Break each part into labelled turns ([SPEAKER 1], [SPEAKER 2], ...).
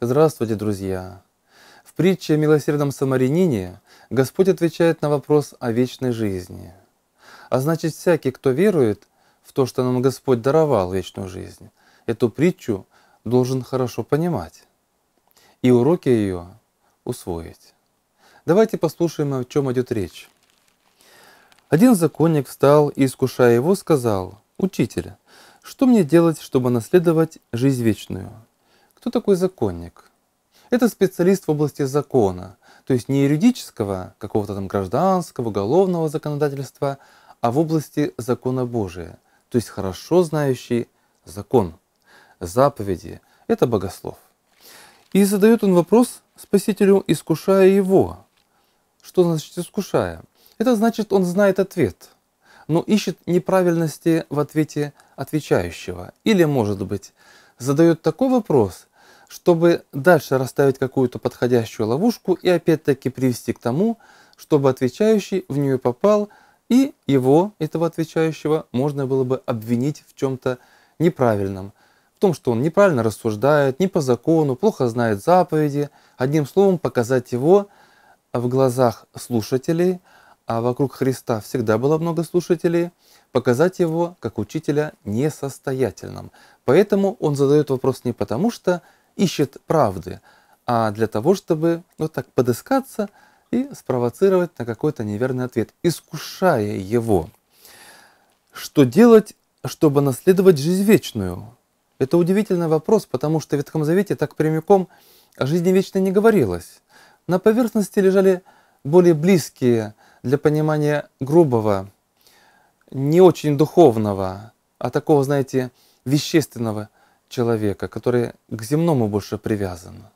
[SPEAKER 1] Здравствуйте, друзья! В притче о милосердном самарянине Господь отвечает на вопрос о вечной жизни. А значит, всякий, кто верует в то, что нам Господь даровал вечную жизнь, эту притчу должен хорошо понимать и уроки ее усвоить. Давайте послушаем, о чем идет речь. Один законник встал и, искушая его, сказал, «Учитель, что мне делать, чтобы наследовать жизнь вечную?» Кто такой законник? Это специалист в области закона, то есть не юридического, какого-то там гражданского, уголовного законодательства, а в области закона Божия, то есть хорошо знающий закон, заповеди. Это богослов. И задает он вопрос Спасителю, искушая его. Что значит искушая? Это значит, он знает ответ, но ищет неправильности в ответе отвечающего. Или, может быть, задает такой вопрос, чтобы дальше расставить какую-то подходящую ловушку и опять-таки привести к тому, чтобы отвечающий в нее попал, и его, этого отвечающего, можно было бы обвинить в чем-то неправильном. В том, что он неправильно рассуждает, не по закону, плохо знает заповеди. Одним словом, показать его в глазах слушателей, а вокруг Христа всегда было много слушателей, показать его как учителя несостоятельным. Поэтому он задает вопрос не потому, что ищет правды, а для того, чтобы вот так подыскаться и спровоцировать на какой-то неверный ответ, искушая его. Что делать, чтобы наследовать жизнь вечную? Это удивительный вопрос, потому что в Ветхом Завете так прямиком о жизни вечной не говорилось. На поверхности лежали более близкие для понимания грубого, не очень духовного, а такого, знаете, вещественного человека, которое к земному больше привязано.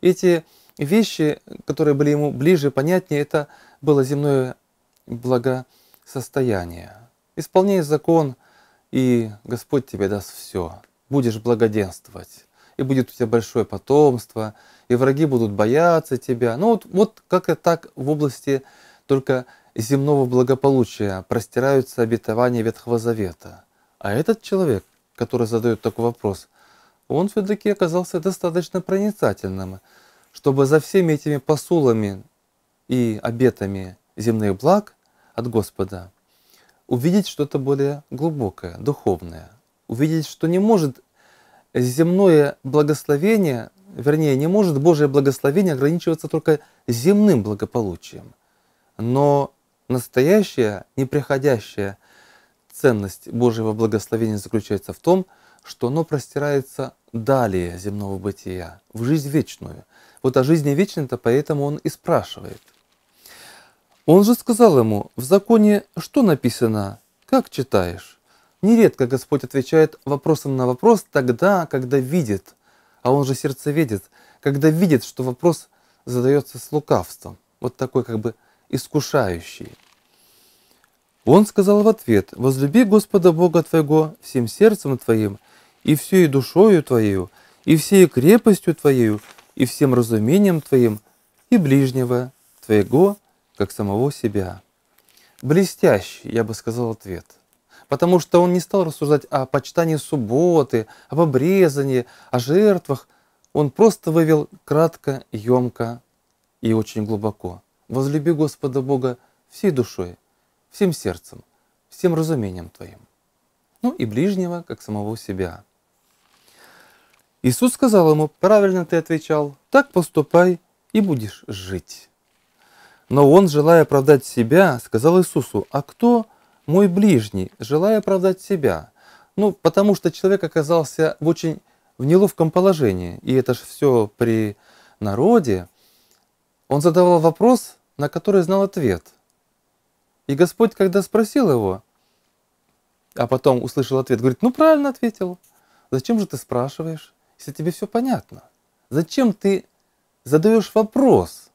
[SPEAKER 1] Эти вещи, которые были ему ближе, понятнее, это было земное благосостояние. Исполняй закон, и Господь тебе даст все. Будешь благоденствовать, и будет у тебя большое потомство, и враги будут бояться тебя. Ну вот, вот как-то так в области только земного благополучия простираются обетования Ветхого Завета. А этот человек который задает такой вопрос, он все-таки оказался достаточно проницательным, чтобы за всеми этими посулами и обетами земных благ от Господа увидеть что-то более глубокое, духовное, увидеть, что не может земное благословение, вернее, не может Божье благословение ограничиваться только земным благополучием, но настоящее, неприходящее – ценность Божьего благословения заключается в том, что оно простирается далее земного бытия, в жизнь вечную. Вот о жизни вечной это, поэтому он и спрашивает. Он же сказал ему, в законе что написано, как читаешь? Нередко Господь отвечает вопросом на вопрос тогда, когда видит, а он же сердце видит, когда видит, что вопрос задается с лукавством, вот такой как бы искушающий. Он сказал в ответ, «Возлюби Господа Бога твоего всем сердцем твоим, и всей душою твоею, и всей крепостью твоею, и всем разумением твоим, и ближнего твоего, как самого себя». Блестящий, я бы сказал, ответ. Потому что он не стал рассуждать о почитании субботы, об обрезании, о жертвах. Он просто вывел кратко, емко и очень глубоко. «Возлюби Господа Бога всей душой, всем сердцем, всем разумением твоим, ну и ближнего, как самого себя. Иисус сказал ему, правильно ты отвечал, так поступай и будешь жить. Но он, желая оправдать себя, сказал Иисусу, а кто мой ближний, желая оправдать себя? Ну, потому что человек оказался в очень в неловком положении, и это же все при народе. Он задавал вопрос, на который знал ответ – и Господь, когда спросил его, а потом услышал ответ, говорит, ну правильно ответил. Зачем же ты спрашиваешь, если тебе все понятно? Зачем ты задаешь вопрос?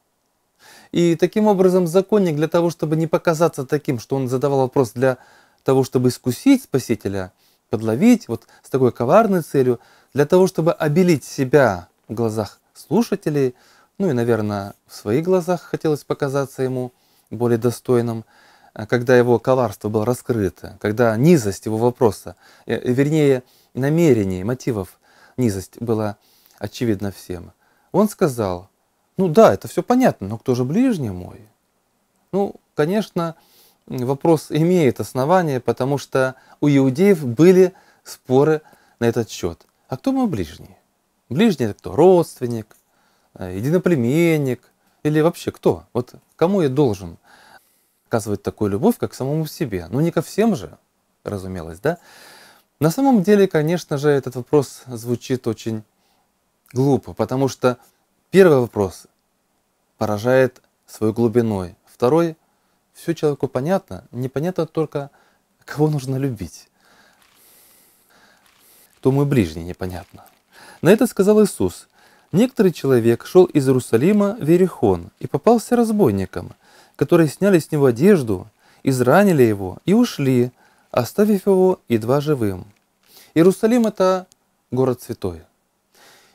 [SPEAKER 1] И таким образом законник для того, чтобы не показаться таким, что он задавал вопрос для того, чтобы искусить Спасителя, подловить, вот с такой коварной целью, для того, чтобы обелить себя в глазах слушателей, ну и, наверное, в своих глазах хотелось показаться ему более достойным. А, когда его коварство было раскрыто, когда низость его вопроса, э, э, вернее, намерений, мотивов, низость была очевидна всем, он сказал, ну да, это все понятно, но кто же ближний мой? Ну, конечно, вопрос имеет основание, потому что у иудеев были споры на этот счет. А кто мой ближний? Ближний это кто? Родственник, э, единоплеменник или вообще кто? Вот кому я должен? оказывать такую любовь, как самому себе. Ну не ко всем же, разумелось, да? На самом деле, конечно же, этот вопрос звучит очень глупо, потому что первый вопрос поражает своей глубиной, второй — все человеку понятно, непонятно только, кого нужно любить. Кто мой ближний, непонятно. На это сказал Иисус. Некоторый человек шел из Иерусалима в Иерихон и попался разбойником — которые сняли с него одежду, изранили его и ушли, оставив его едва живым. Иерусалим – это город святой.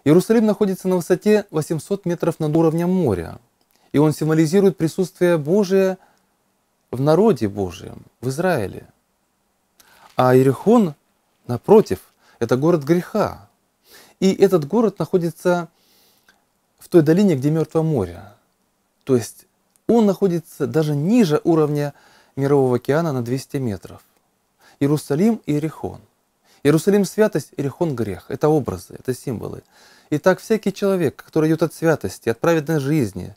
[SPEAKER 1] Иерусалим находится на высоте 800 метров над уровнем моря, и он символизирует присутствие Божие в народе Божьем, в Израиле. А Иерихон, напротив, это город греха. И этот город находится в той долине, где Мертвое море. То есть он находится даже ниже уровня Мирового океана на 200 метров. Иерусалим и Иерихон. Иерусалим – святость, Иерихон – грех. Это образы, это символы. И так всякий человек, который идет от святости, от праведной жизни,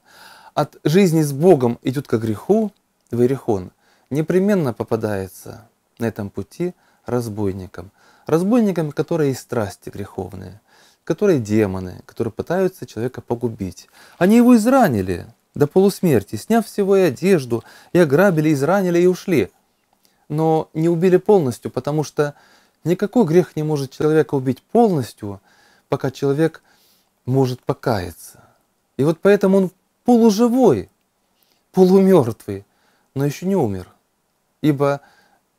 [SPEAKER 1] от жизни с Богом идет к греху, в Иерихон, непременно попадается на этом пути разбойником, разбойником, которые и страсти греховные, которые демоны, которые пытаются человека погубить. Они его изранили, до полусмерти, сняв всего и одежду, и ограбили, изранили и ушли. Но не убили полностью, потому что никакой грех не может человека убить полностью, пока человек может покаяться. И вот поэтому он полуживой, полумертвый, но еще не умер. Ибо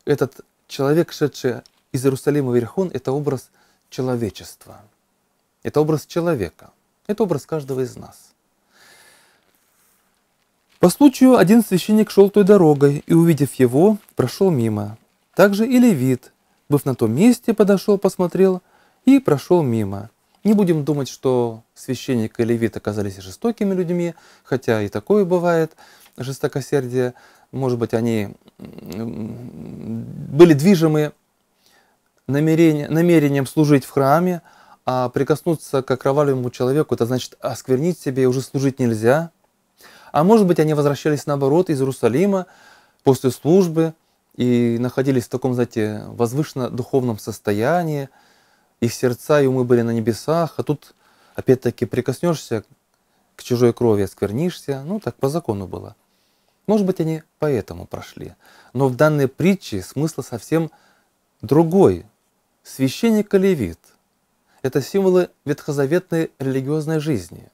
[SPEAKER 1] этот человек, шедший из Иерусалима в Иерихон, это образ человечества. Это образ человека. Это образ каждого из нас. По случаю один священник шел той дорогой и, увидев его, прошел мимо. Также и левит, быв на том месте, подошел, посмотрел и прошел мимо. Не будем думать, что священник и левит оказались жестокими людьми, хотя и такое бывает, жестокосердие. Может быть, они были движимы намерение, намерением служить в храме, а прикоснуться к окровавленному человеку, это значит осквернить себе и уже служить нельзя – а может быть, они возвращались наоборот из Иерусалима после службы и находились в таком, знаете, возвышенно-духовном состоянии, их сердца и умы были на небесах, а тут опять-таки прикоснешься к чужой крови, осквернишься, ну так по закону было. Может быть, они поэтому прошли. Но в данной притче смысл совсем другой. Священник и левит – это символы ветхозаветной религиозной жизни.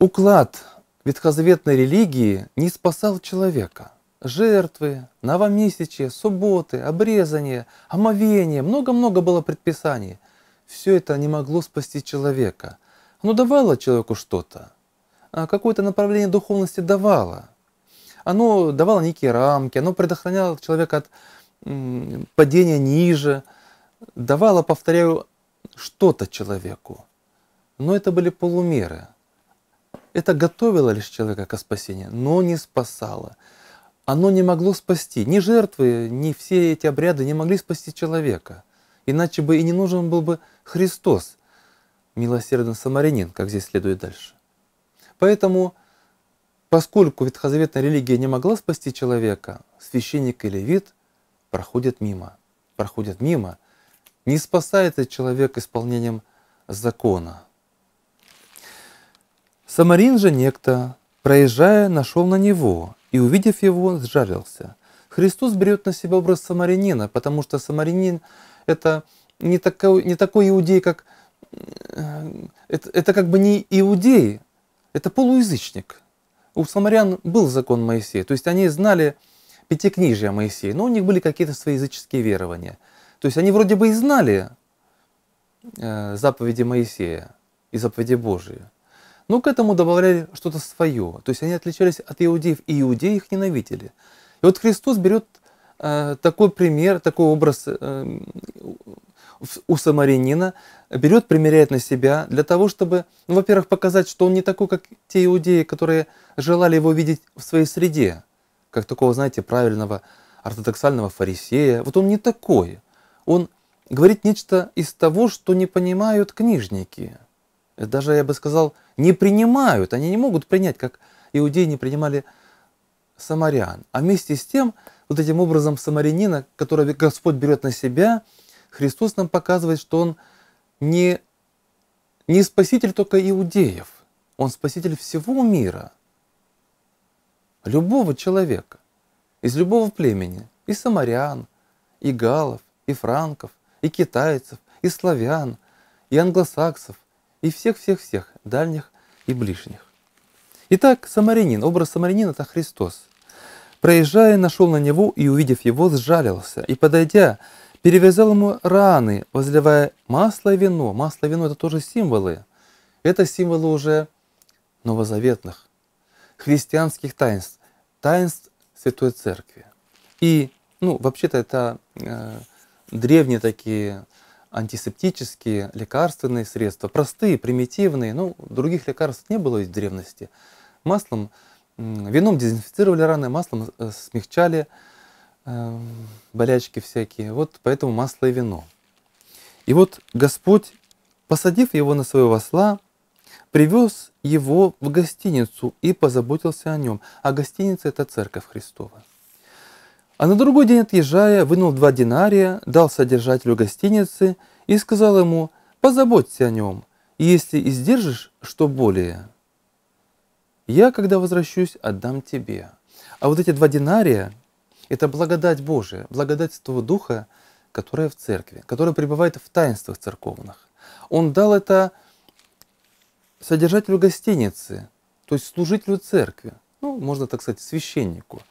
[SPEAKER 1] Уклад ветхозаветной религии не спасал человека. Жертвы, новомесячие, субботы, обрезание, омовение, много-много было предписаний. Все это не могло спасти человека. Но давало человеку что-то. А какое-то направление духовности давало. Оно давало некие рамки, оно предохраняло человека от падения ниже, давало, повторяю, что-то человеку. Но это были полумеры – это готовило лишь человека к спасению, но не спасало. Оно не могло спасти. Ни жертвы, ни все эти обряды не могли спасти человека. Иначе бы и не нужен был бы Христос, милосердный самарянин, как здесь следует дальше. Поэтому, поскольку ветхозаветная религия не могла спасти человека, священник или вид проходят мимо, проходят мимо, не спасает этот человек исполнением закона – Самарин же некто, проезжая, нашел на него и, увидев его, сжарился. Христос берет на себя образ самарянина, потому что самарянин – это не такой, не такой иудей, как… Э, это, это как бы не иудей, это полуязычник. У самарян был закон Моисея, то есть они знали пятикнижие Моисея, но у них были какие-то свои языческие верования. То есть они вроде бы и знали э, заповеди Моисея и заповеди Божьи но ну, к этому добавляли что-то свое. То есть они отличались от иудеев, и иудеи их ненавидели. И вот Христос берет э, такой пример, такой образ э, у самарянина, берет, примеряет на себя для того, чтобы, ну, во-первых, показать, что он не такой, как те иудеи, которые желали его видеть в своей среде, как такого, знаете, правильного ортодоксального фарисея. Вот он не такой. Он говорит нечто из того, что не понимают книжники – даже, я бы сказал, не принимают. Они не могут принять, как иудеи не принимали самарян. А вместе с тем, вот этим образом самарянина, которого Господь берет на себя, Христос нам показывает, что Он не, не спаситель только иудеев, Он спаситель всего мира, любого человека, из любого племени, и самарян, и галов, и франков, и китайцев, и славян, и англосаксов, и всех-всех-всех, дальних и ближних. Итак, самарянин, образ самарянина – это Христос. Проезжая, нашел на него и, увидев его, сжалился, и, подойдя, перевязал ему раны, возливая масло и вино. Масло и вино – это тоже символы. Это символы уже новозаветных, христианских таинств, таинств Святой Церкви. И, ну, вообще-то это э, древние такие антисептические лекарственные средства, простые, примитивные, ну, других лекарств не было из древности. Маслом, вином дезинфицировали раны, маслом э, смягчали э, болячки всякие, вот поэтому масло и вино. И вот Господь, посадив его на своего осла, привез его в гостиницу и позаботился о нем. А гостиница – это церковь Христова. А на другой день отъезжая, вынул два динария, дал содержателю гостиницы и сказал ему «позаботься о нем, и если издержишь, что более». «Я, когда возвращусь, отдам тебе». А вот эти два динария – это благодать Божия, благодать того Духа, которая в церкви, которая пребывает в таинствах церковных. Он дал это содержателю гостиницы, то есть служителю церкви, ну, можно так сказать, священнику.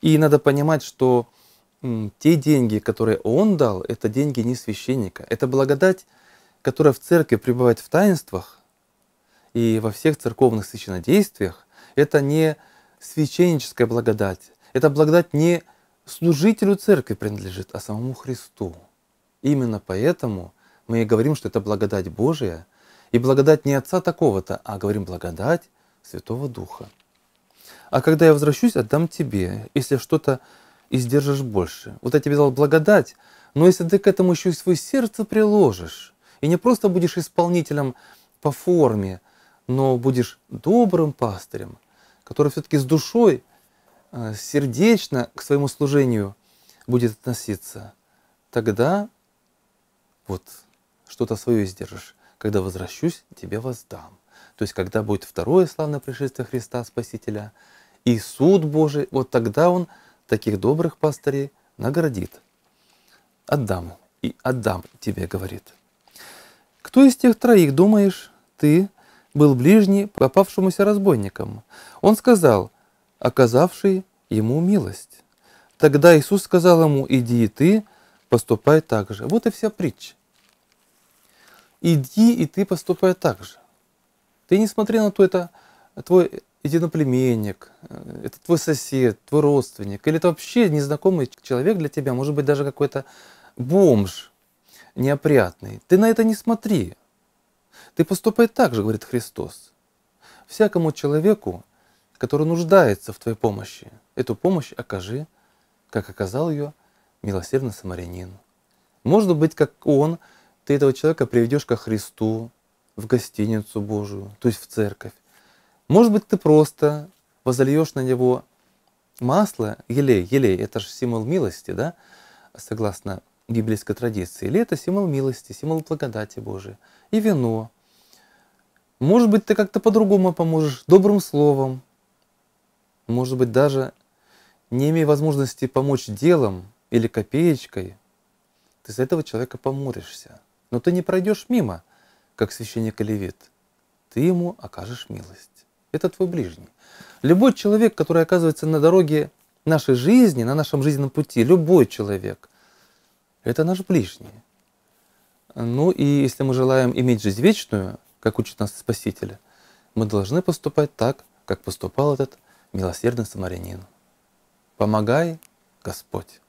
[SPEAKER 1] И надо понимать, что те деньги, которые он дал, это деньги не священника. Это благодать, которая в церкви пребывает в таинствах и во всех церковных священодействиях. Это не священническая благодать. Это благодать не служителю церкви принадлежит, а самому Христу. Именно поэтому мы и говорим, что это благодать Божия, и благодать не Отца такого-то, а говорим благодать Святого Духа. А когда я возвращусь, отдам тебе, если что-то издержишь больше. Вот я тебе дал благодать, но если ты к этому еще и свое сердце приложишь, и не просто будешь исполнителем по форме, но будешь добрым пастырем, который все-таки с душой, э, сердечно к своему служению будет относиться, тогда вот что-то свое издержишь. Когда возвращусь, тебе воздам. То есть, когда будет второе славное пришествие Христа Спасителя – и суд Божий, вот тогда он таких добрых пастырей наградит. Отдам и отдам тебе, говорит. Кто из тех троих, думаешь, ты был ближний попавшемуся разбойникам? Он сказал, оказавший ему милость. Тогда Иисус сказал ему, иди и ты, поступай так же. Вот и вся притча. Иди и ты поступай так же. Ты не смотри на то, это твой единоплеменник, э, это твой сосед, твой родственник, или это вообще незнакомый человек для тебя, может быть, даже какой-то бомж неопрятный. Ты на это не смотри. Ты поступай так же, говорит Христос. Всякому человеку, который нуждается в твоей помощи, эту помощь окажи, как оказал ее милосердный самарянин. Может быть, как он, ты этого человека приведешь ко Христу, в гостиницу Божию, то есть в церковь. Может быть, ты просто возольешь на него масло, елей, елей, это же символ милости, да, согласно библейской традиции, или это символ милости, символ благодати Божией, и вино. Может быть, ты как-то по-другому поможешь, добрым словом, может быть, даже не имея возможности помочь делом или копеечкой, ты за этого человека поморишься. Но ты не пройдешь мимо, как священник и левит. Ты ему окажешь милость это твой ближний. Любой человек, который оказывается на дороге нашей жизни, на нашем жизненном пути, любой человек, это наш ближний. Ну и если мы желаем иметь жизнь вечную, как учит нас Спаситель, мы должны поступать так, как поступал этот милосердный самарянин. Помогай, Господь.